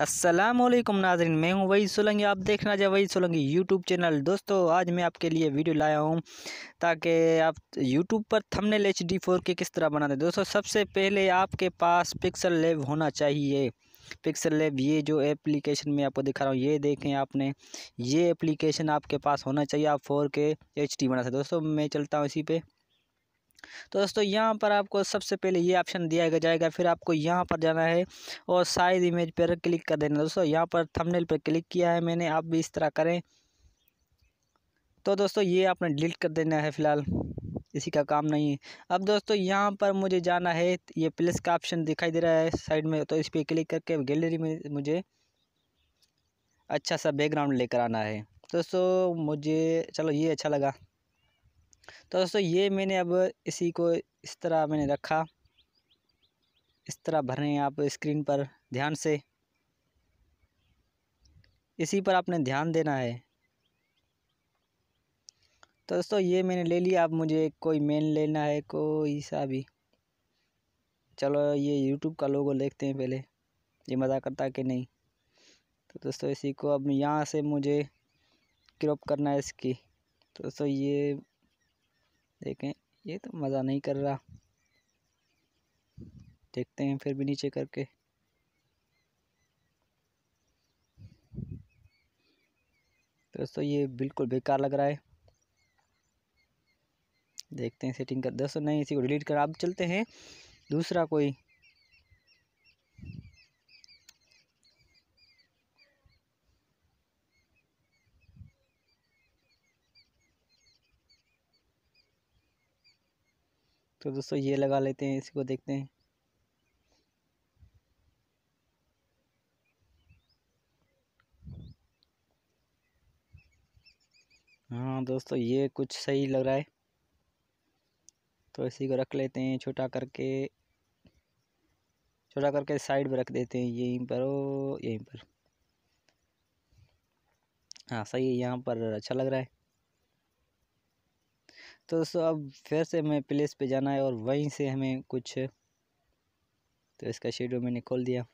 असलम नाजरन मैं हूँ वही सोलंगी आप देखना रहे वही सोलंगी यूट्यूब चैनल दोस्तों आज मैं आपके लिए वीडियो लाया हूँ ताकि आप यूट्यूब पर थंबनेल एच डी फोर के किस तरह बनाते दें दोस्तों सबसे पहले आपके पास पिक्सल लेब होना चाहिए पिक्सल लेब ये जो एप्लीकेशन मैं आपको दिखा रहा हूँ ये देखें आपने ये एप्लीकेशन आपके पास होना चाहिए आप फोर के एच डी बना सकते दोस्तों मैं चलता हूँ इसी पर तो दोस्तों यहाँ पर आपको सबसे पहले ये ऑप्शन दिया जाएगा फिर आपको यहाँ पर जाना है और साइज इमेज पर क्लिक कर देना दोस्तों यहाँ पर थंबनेल पर क्लिक किया है मैंने आप भी इस तरह करें तो दोस्तों ये आपने डिलीट कर देना है फ़िलहाल इसी का काम नहीं है अब दोस्तों यहाँ पर मुझे जाना है ये प्लस का ऑप्शन दिखाई दे रहा है साइड में तो इस पर क्लिक करके गैलरी में मुझे अच्छा सा बैकग्राउंड लेकर आना है दोस्तों मुझे चलो ये अच्छा लगा तो दोस्तों ये मैंने अब इसी को इस तरह मैंने रखा इस तरह भर रहे हैं आप स्क्रीन पर ध्यान से इसी पर आपने ध्यान देना है तो दोस्तों ये मैंने ले लिया आप मुझे कोई मेन लेना है कोई सा भी चलो ये यूट्यूब का लोगो देखते हैं पहले ये मज़ा करता कि नहीं तो दोस्तों इसी को अब यहाँ से मुझे क्रॉप करना है इसकी तो दोस्तों ये देखें ये तो मज़ा नहीं कर रहा देखते हैं फिर भी नीचे करके दोस्तों ये बिल्कुल बेकार लग रहा है देखते हैं सेटिंग कर दोस्तों नहीं इसी को डिलीट कर अब चलते हैं दूसरा कोई तो दोस्तों ये लगा लेते हैं इसी को देखते हैं हाँ दोस्तों ये कुछ सही लग रहा है तो इसी को रख लेते हैं छोटा करके छोटा करके साइड पर रख देते हैं यहीं पर ओ यहीं पर हाँ सही है यहाँ पर अच्छा लग रहा है तो दोस्तों अब फिर से हमें प्लेस पे जाना है और वहीं से हमें कुछ तो इसका शेडो मैंने खोल दिया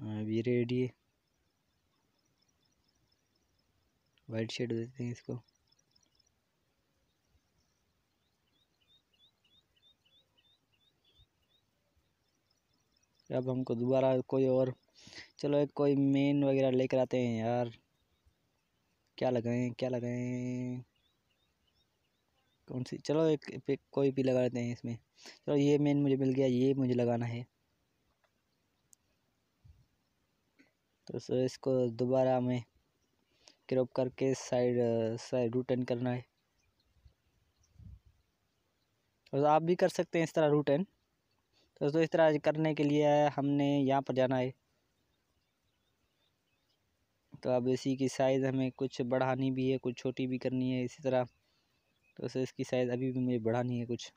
हाँ, अभी रेडी है वाइट शेड देते हैं इसको अब हमको दोबारा कोई और चलो एक कोई मेन वगैरह लेकर आते हैं यार क्या लगाएं क्या लगाएं कौन सी चलो एक, एक कोई भी लगा देते हैं इसमें चलो ये मेन मुझे मिल गया ये मुझे लगाना है तो सो इसको दोबारा हमें क्रॉप करके साइड साइड रूट एंड करना है और आप भी कर सकते हैं इस तरह रूट एंड तो दोस्तों इस तरह करने के लिए हमने यहाँ पर जाना है तो अब इसी की साइज़ हमें कुछ बढ़ानी भी है कुछ छोटी भी करनी है इसी तरह तो सर इसकी साइज़ अभी भी मुझे बढ़ानी है कुछ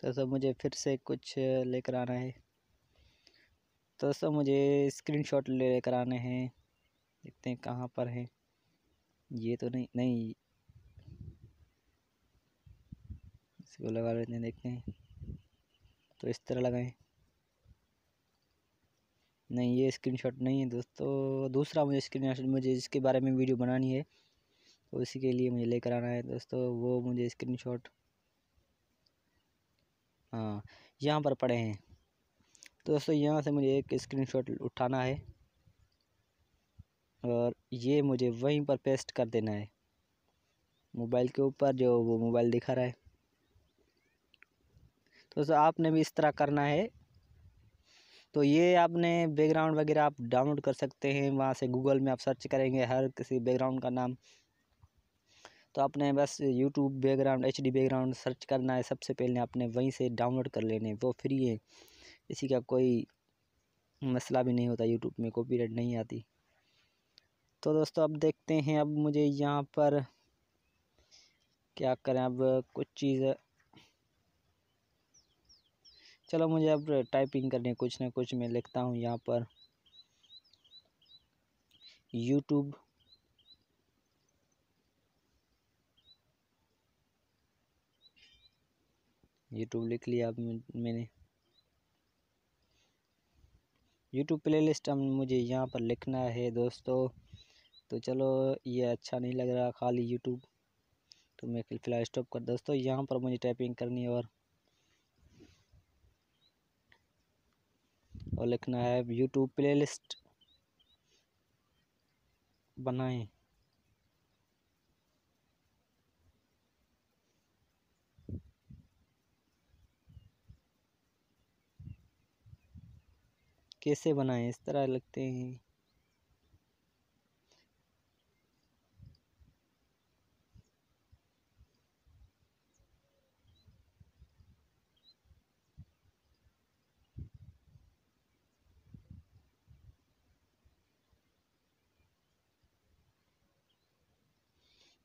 तो सर मुझे फिर से कुछ लेकर आना है तो दोस्तों मुझे स्क्रीनशॉट लेकर आने हैं देखते हैं कहाँ पर हैं ये तो नहीं नहीं इसको लगा लेते हैं देखते हैं तो इस तरह लगाएं नहीं ये स्क्रीनशॉट नहीं है दोस्तों दूसरा मुझे स्क्रीनशॉट मुझे जिसके बारे में वीडियो बनानी है तो उसी के लिए मुझे लेकर आना है दोस्तों वो मुझे स्क्रीनशॉट हाँ यहाँ पर पड़े हैं तो दोस्तों यहाँ से मुझे एक स्क्रीनशॉट उठाना है और ये मुझे वहीं पर पेस्ट कर देना है मोबाइल के ऊपर जो वो मोबाइल दिखा रहा है तो दोस्तों आपने भी इस तरह करना है तो ये आपने बैकग्राउंड वगैरह आप डाउनलोड कर सकते हैं वहाँ से गूगल में आप सर्च करेंगे हर किसी बैकग्राउंड का नाम तो आपने बस YouTube background H background search करना है सबसे पहले आपने वहीं से डाउनलोड कर लेने वो फ्री है इसी का कोई मसला भी नहीं होता यूट्यूब में कॉपीराइट नहीं आती तो दोस्तों अब देखते हैं अब मुझे यहाँ पर क्या करें अब कुछ चीज़ चलो मुझे अब टाइपिंग करनी कुछ ना कुछ मैं लिखता हूँ यहाँ पर यूट्यूब यूट्यूब लिख लिया अब मैंने यूट्यूब प्लेलिस्ट हम मुझे यहाँ पर लिखना है दोस्तों तो चलो ये अच्छा नहीं लग रहा खाली यूट्यूब तो मैं फिलहाल स्टॉप कर दोस्तों यहाँ पर मुझे टाइपिंग करनी है और और लिखना है यूट्यूब प्लेलिस्ट बनाएं कैसे बनाए इस तरह लगते हैं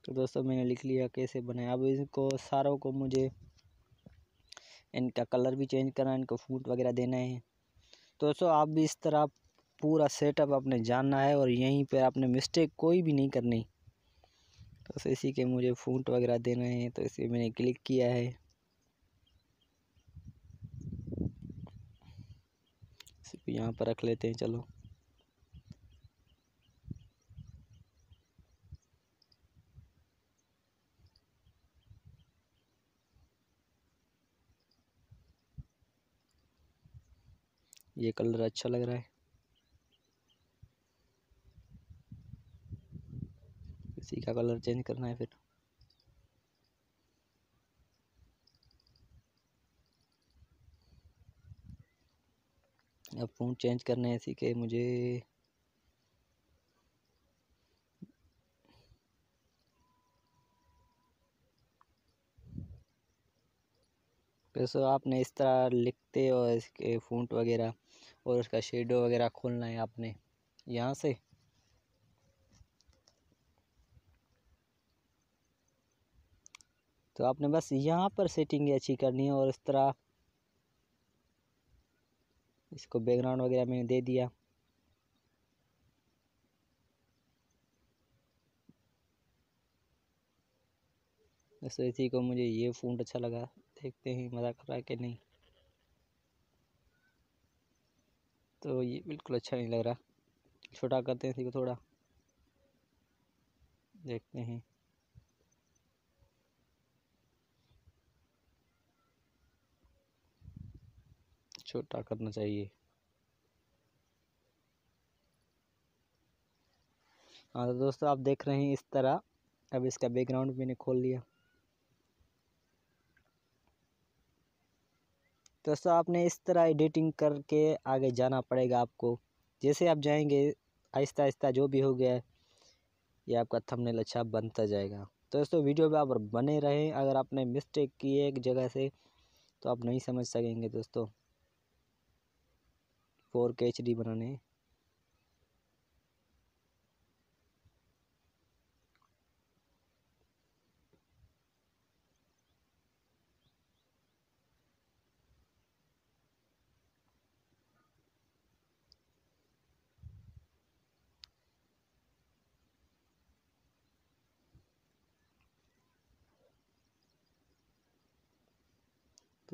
तो दोस्तों मैंने लिख लिया कैसे बनाया अब इनको सारों को मुझे इनका कलर भी चेंज करना है इनको फूट वगैरह देना है दोस्तों आप भी इस तरह पूरा सेटअप आपने जानना है और यहीं पर आपने मिस्टेक कोई भी नहीं करनी तो इसी के मुझे फूट वगैरह देना है तो इसलिए मैंने क्लिक किया है यहाँ पर रख लेते हैं चलो ये कलर अच्छा लग रहा है इसी का कलर चेंज करना है फिर अब फ़ोन चेंज करना है इसी के मुझे सो आपने इस तरह लिखते और इसके फूट वगैरह और उसका शेडो वगैरह खोलना है आपने यहाँ से तो आपने बस यहाँ पर सेटिंग अच्छी करनी है और इस तरह इसको बैकग्राउंड वगैरह मैंने दे दिया इसी को मुझे ये फ़ोन अच्छा लगा देखते हैं मज़ाक कर रहा है कि नहीं तो ये बिल्कुल अच्छा नहीं लग रहा छोटा करते हैं इसी को थोड़ा देखते हैं छोटा करना चाहिए हाँ तो दोस्तों आप देख रहे हैं इस तरह अब इसका बैकग्राउंड मैंने खोल लिया तो दोस्तों आपने इस तरह एडिटिंग करके आगे जाना पड़ेगा आपको जैसे आप जाएंगे आहिस्ता आहिस्ता जो भी हो गया ये आपका थंबनेल अच्छा बनता जाएगा तो दोस्तों वीडियो में आप बने रहें अगर आपने मिस्टेक की है एक जगह से तो आप नहीं समझ सकेंगे दोस्तों फोर के एच डी बनाने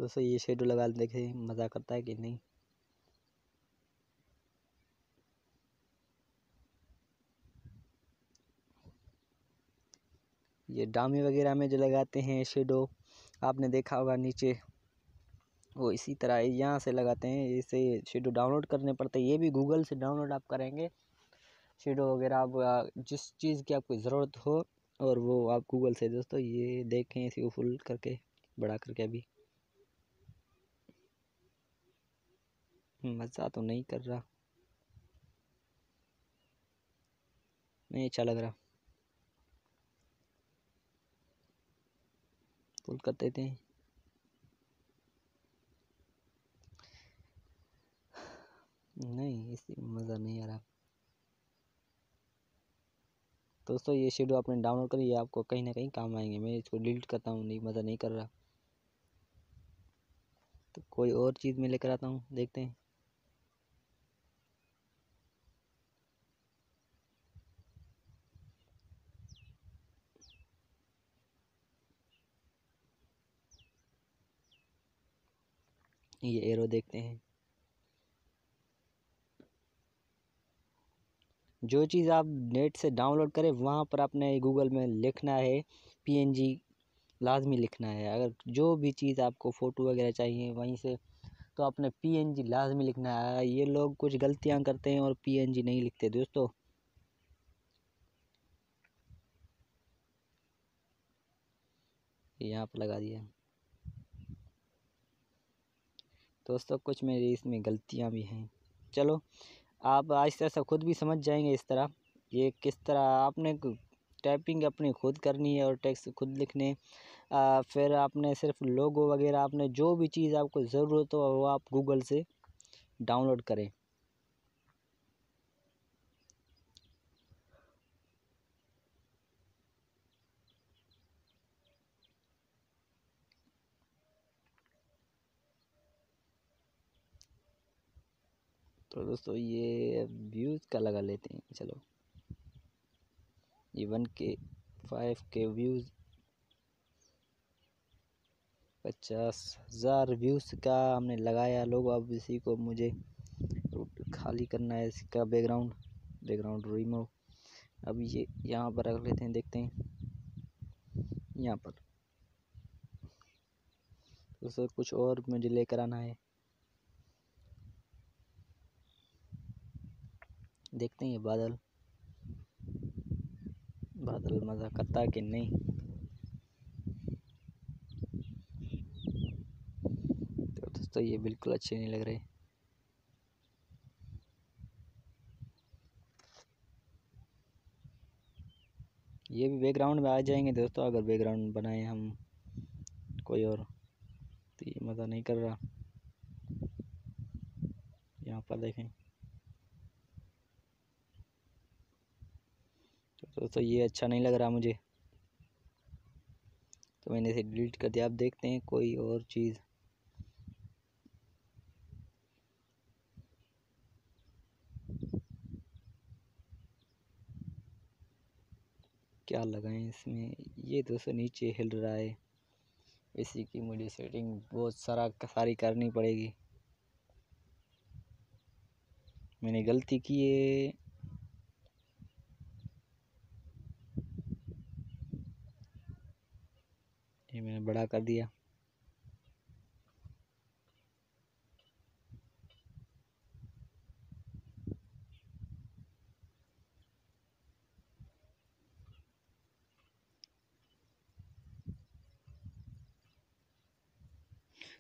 तो दोस्तों ये शेडो लगा देखें मज़ा करता है कि नहीं ये डामी वगैरह में जो लगाते हैं शेडो आपने देखा होगा नीचे वो इसी तरह यहाँ से लगाते हैं इसे शेडो डाउनलोड करने पड़ते हैं ये भी गूगल से डाउनलोड आप करेंगे शेडो वगैरह आप जिस चीज़ की आपको ज़रूरत हो और वो आप गूगल से दोस्तों ये देखें इसी को फुल करके बड़ा करके अभी मज़ा तो नहीं कर रहा नहीं अच्छा लग रहा फुल कर देते हैं नहीं इसी मज़ा नहीं आ रहा दोस्तों ये शेडो आपने डाउनलोड करी ये आपको कहीं ना कहीं काम आएंगे मैं इसको डिलीट करता हूँ नहीं मज़ा नहीं कर रहा तो कोई और चीज़ में लेकर आता हूँ देखते हैं ये एरो देखते हैं जो चीज़ आप नेट से डाउनलोड करें वहाँ पर आपने गूगल में लिखना है पीएनजी लाजमी लिखना है अगर जो भी चीज़ आपको फ़ोटो वगैरह चाहिए वहीं से तो आपने पीएनजी लाजमी लिखना है ये लोग कुछ गलतियाँ करते हैं और पीएनजी नहीं लिखते दोस्तों यहाँ पर लगा दिया दोस्तों कुछ मेरी इसमें गलतियाँ भी हैं चलो आप आहिस्ता आहिस्ता खुद भी समझ जाएंगे इस तरह ये किस तरह आपने टाइपिंग अपनी खुद करनी है और टेक्स्ट खुद लिखने आ, फिर आपने सिर्फ लोगो वगैरह आपने जो भी चीज़ आपको ज़रूरत हो वो आप गूगल से डाउनलोड करें तो दोस्तों ये व्यूज़ का लगा लेते हैं चलो ये वन के फाइव के व्यूज़ पचास हज़ार व्यूज़ का हमने लगाया लोग अब इसी को मुझे खाली करना है इसका बैकग्राउंड बैकग्राउंड रिमूव अब ये यहाँ पर रख लेते हैं देखते हैं यहाँ पर तो सर कुछ और मुझे लेकर आना है देखते हैं ये बादल बादल मज़ा करता है कि नहीं तो दोस्तों ये बिल्कुल अच्छे नहीं लग रहे ये भी बैकग्राउंड में आ जाएंगे दोस्तों अगर बैकग्राउंड बनाए हम कोई और तो ये मज़ा नहीं कर रहा यहाँ पर देखें तो, तो ये अच्छा नहीं लग रहा मुझे तो मैंने इसे डिलीट कर दिया आप देखते हैं कोई और चीज़ क्या लगाएं इसमें ये दोस्तों नीचे हिल रहा है इसी की मुझे सेटिंग बहुत सारा सारी करनी पड़ेगी मैंने गलती की है मैंने बड़ा कर दिया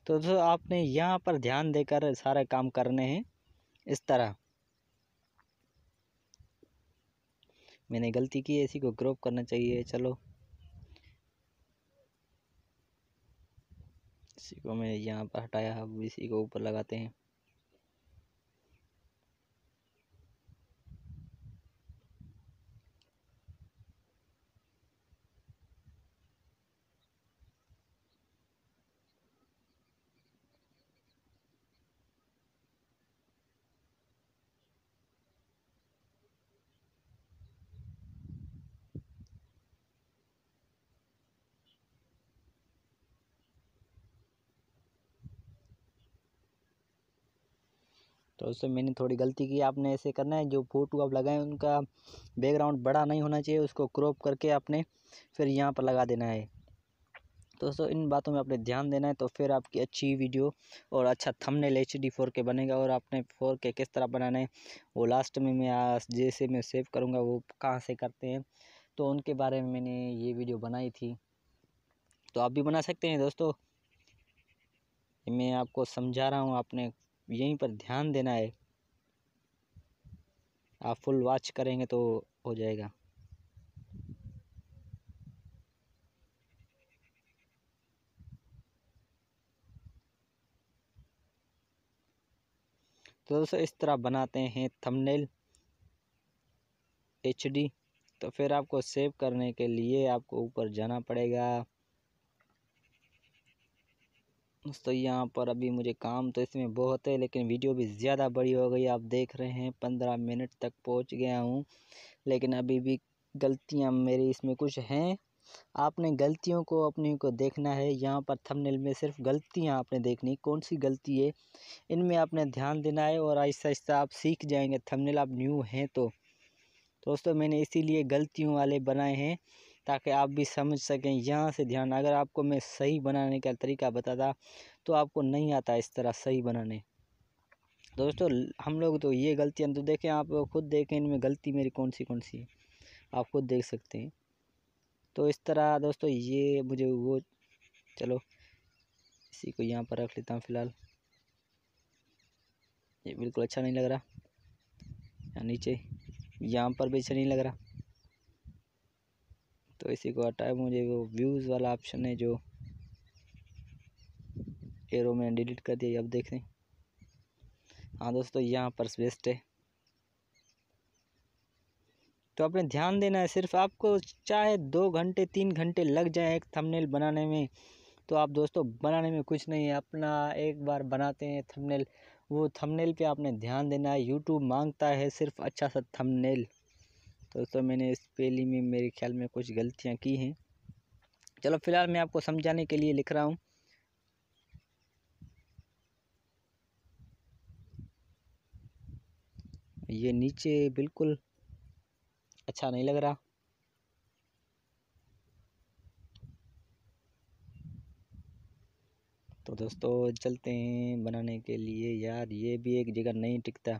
तो दोस्तों आपने यहाँ पर ध्यान देकर सारे काम करने हैं इस तरह मैंने गलती की है इसी को ग्रोप करना चाहिए चलो इसी को मैं यहाँ पर हटाया अब इसी को ऊपर लगाते हैं तो उससे मैंने थोड़ी गलती की आपने ऐसे करना है जो फ़ोटो आप लगाएं उनका बैकग्राउंड बड़ा नहीं होना चाहिए उसको क्रॉप करके आपने फिर यहाँ पर लगा देना है तो दोस्तों इन बातों में आपने ध्यान देना है तो फिर आपकी अच्छी वीडियो और अच्छा थंबनेल एच डी फोर के बनेगा और आपने फोर के किस तरह बनाना है वो लास्ट में मैं जैसे मैं सेव करूँगा वो कहाँ से करते हैं तो उनके बारे में मैंने ये वीडियो बनाई थी तो आप भी बना सकते हैं दोस्तों मैं आपको समझा रहा हूँ आपने यहीं पर ध्यान देना है आप फुल वॉच करेंगे तो हो जाएगा तो दोस्तों इस तरह बनाते हैं थंबनेल एचडी तो फिर आपको सेव करने के लिए आपको ऊपर जाना पड़ेगा दोस्तों यहाँ पर अभी मुझे काम तो इसमें बहुत है लेकिन वीडियो भी ज़्यादा बड़ी हो गई आप देख रहे हैं पंद्रह मिनट तक पहुँच गया हूँ लेकिन अभी भी गलतियाँ मेरी इसमें कुछ हैं आपने गलतियों को अपनी को देखना है यहाँ पर थंबनेल में सिर्फ गलतियाँ आपने देखनी कौन सी गलती है इनमें आपने ध्यान देना है और आहिस्ता आहिस्ता आप सीख जाएंगे थंबनेल आप न्यू हैं तो दोस्तों मैंने इसीलिए गलतियों वाले बनाए हैं ताकि आप भी समझ सकें यहाँ से ध्यान अगर आपको मैं सही बनाने का तरीका बताता तो आपको नहीं आता इस तरह सही बनाने दोस्तों हम लोग तो ये गलतियाँ तो देखें आप खुद देखें इनमें गलती मेरी कौन सी कौन सी है आप खुद देख सकते हैं तो इस तरह दोस्तों ये मुझे वो चलो इसी को यहाँ पर रख लेता हूँ फ़िलहाल ये बिल्कुल अच्छा नहीं लग रहा या नीचे यहाँ पर भी अच्छा नहीं लग रहा तो इसी को हटाए मुझे वो व्यूज़ वाला ऑप्शन है जो एरो मैंने डिलीट कर दिया अब देख देखें हाँ दोस्तों यहाँ पर बेस्ट है तो आपने ध्यान देना है सिर्फ आपको चाहे दो घंटे तीन घंटे लग जाए एक थंबनेल बनाने में तो आप दोस्तों बनाने में कुछ नहीं है अपना एक बार बनाते हैं थंबनेल वो थंबनेल पे आपने ध्यान देना है यूट्यूब मांगता है सिर्फ अच्छा सा थंबनेल तो दोस्तों मैंने स्पेलिंग में मेरे ख्याल में कुछ गलतियाँ की हैं चलो फिलहाल मैं आपको समझाने के लिए लिख रहा हूँ ये नीचे बिल्कुल अच्छा नहीं लग रहा तो दोस्तों चलते हैं बनाने के लिए यार ये भी एक जगह नहीं टिकता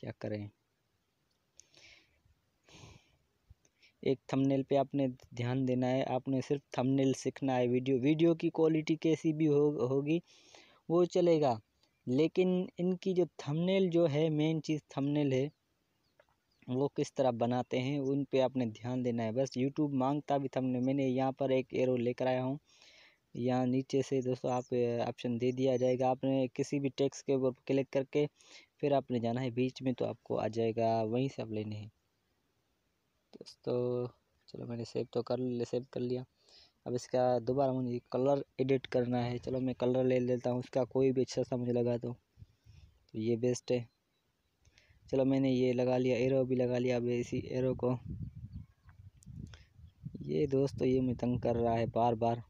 क्या करें एक थंबनेल पे आपने ध्यान देना है आपने सिर्फ थंबनेल सीखना है वीडियो वीडियो की क्वालिटी कैसी भी हो होगी वो चलेगा लेकिन इनकी जो थंबनेल जो है मेन चीज़ थंबनेल है वो किस तरह बनाते हैं उन पे आपने ध्यान देना है बस यूट्यूब मांगता भी थंबनेल मैंने यहाँ पर एक एरो लेकर आया हूँ यहाँ नीचे से दोस्तों आप ऑप्शन दे दिया जाएगा आपने किसी भी टेक्स्ट के ऊपर क्लिक करके फिर आपने जाना है बीच में तो आपको आ जाएगा वहीं से आप लेने हैं दोस्तों चलो मैंने सेव तो कर सेव कर लिया अब इसका दोबारा मुझे कलर एडिट करना है चलो मैं कलर ले लेता हूँ उसका कोई भी अच्छा सा मुझे लगा तो, तो ये बेस्ट है चलो मैंने ये लगा लिया एरो भी लगा लिया अब इसी एरो को ये दोस्तों ये मैं तंग कर रहा है बार बार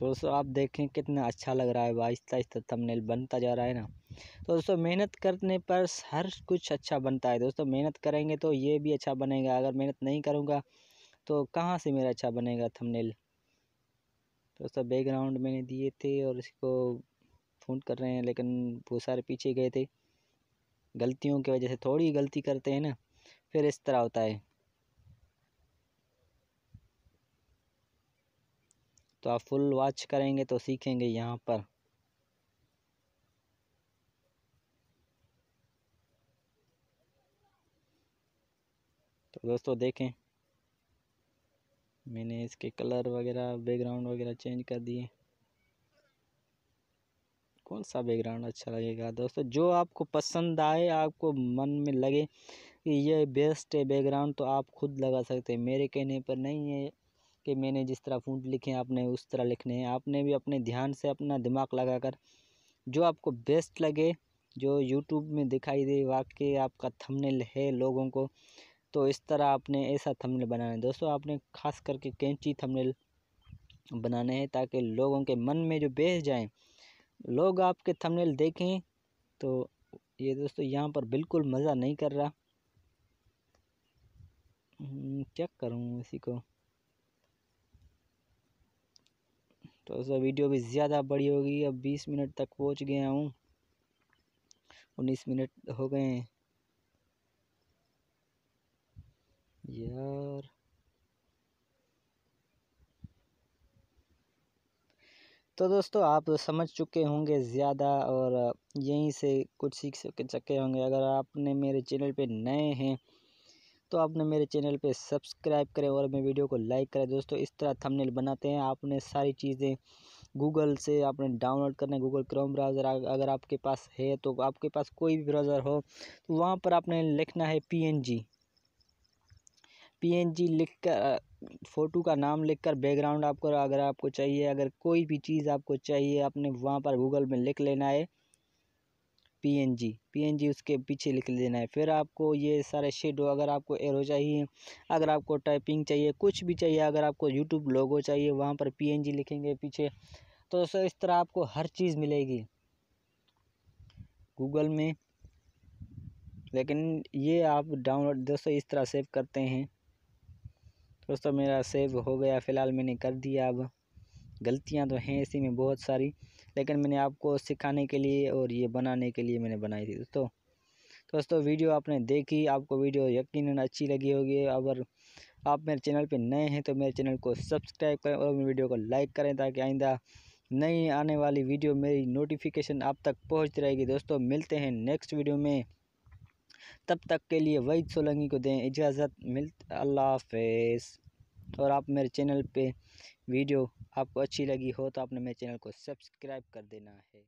दोस्तों आप देखें कितना अच्छा लग रहा है आहिस्ता आहिस्ता थंबनेल बनता जा रहा है ना तो दोस्तों मेहनत करने पर हर कुछ अच्छा बनता है दोस्तों मेहनत करेंगे तो ये भी अच्छा बनेगा अगर मेहनत नहीं करूँगा तो कहाँ से मेरा अच्छा बनेगा थमनेल दोस्तों बैकग्राउंड मैंने दिए थे और इसको फूट कर रहे हैं लेकिन वो सारे पीछे गए थे गलतियों की वजह से थोड़ी गलती करते हैं ना फिर इस तरह होता है तो आप फुल वॉच करेंगे तो सीखेंगे यहाँ पर तो दोस्तों देखें मैंने इसके कलर वगैरह बैकग्राउंड वगैरह चेंज कर दिए कौन सा बैकग्राउंड अच्छा लगेगा दोस्तों जो आपको पसंद आए आपको मन में लगे कि ये बेस्ट है बैकग्राउंड तो आप खुद लगा सकते हैं मेरे कहने पर नहीं है कि मैंने जिस तरह फूट लिखे हैं आपने उस तरह लिखने हैं आपने भी अपने ध्यान से अपना दिमाग लगाकर जो आपको बेस्ट लगे जो यूट्यूब में दिखाई दे वाकई आपका थमने है लोगों को तो इस तरह आपने ऐसा थंबनेल बनाना है दोस्तों आपने खास करके कैंची थंबनेल बनाने हैं ताकि लोगों के मन में जो बेस जाए लोग आपके थंबनेल देखें तो ये दोस्तों यहाँ पर बिल्कुल मज़ा नहीं कर रहा हम्म, क्या करूँ इसी को तो दोस्तों वीडियो भी ज़्यादा बड़ी होगी अब बीस मिनट तक पहुँच गया हूँ उन्नीस मिनट हो गए हैं यार तो दोस्तों आप समझ चुके होंगे ज़्यादा और यहीं से कुछ सीख सके चुके होंगे अगर आपने मेरे चैनल पे नए हैं तो आपने मेरे चैनल पे सब्सक्राइब करें और मेरे वीडियो को लाइक करें दोस्तों इस तरह थंबनेल बनाते हैं आपने सारी चीज़ें गूगल से आपने डाउनलोड करना है गूगल क्रोम ब्राउज़र अगर आपके पास है तो आपके पास कोई भी ब्राउज़र हो तो वहाँ पर आपने लिखना है पी पी लिखकर फ़ोटो का नाम लिखकर बैकग्राउंड आपको अगर आपको चाहिए अगर कोई भी चीज़ आपको चाहिए आपने वहाँ पर गूगल में लिख लेना है पी पीएनजी उसके पीछे लिख लेना है फिर आपको ये सारे शेडो अगर आपको एरो चाहिए अगर आपको टाइपिंग चाहिए कुछ भी चाहिए अगर आपको यूट्यूब लोगो चाहिए वहाँ पर पी लिखेंगे पीछे तो सर इस तरह आपको हर चीज़ मिलेगी गूगल में लेकिन ये आप डाउनलोड दोस्तों इस तरह सेव करते हैं दोस्तों मेरा सेव हो गया फ़िलहाल मैंने कर दिया अब गलतियां तो हैं इसी में बहुत सारी लेकिन मैंने आपको सिखाने के लिए और ये बनाने के लिए मैंने बनाई थी दोस्तों दोस्तों वीडियो आपने देखी आपको वीडियो यकीन अच्छी लगी होगी अगर आप मेरे चैनल पर नए हैं तो मेरे चैनल को सब्सक्राइब करें और मेरी वीडियो को लाइक करें ताकि आइंदा नई आने वाली वीडियो मेरी नोटिफिकेशन आप तक पहुँच रहेगी दोस्तों मिलते हैं नेक्स्ट वीडियो में तब तक के लिए वही सोलंकी को दें इजाज़त मिल अल्लाह हाफ और आप मेरे चैनल पे वीडियो आपको अच्छी लगी हो तो आपने मेरे चैनल को सब्सक्राइब कर देना है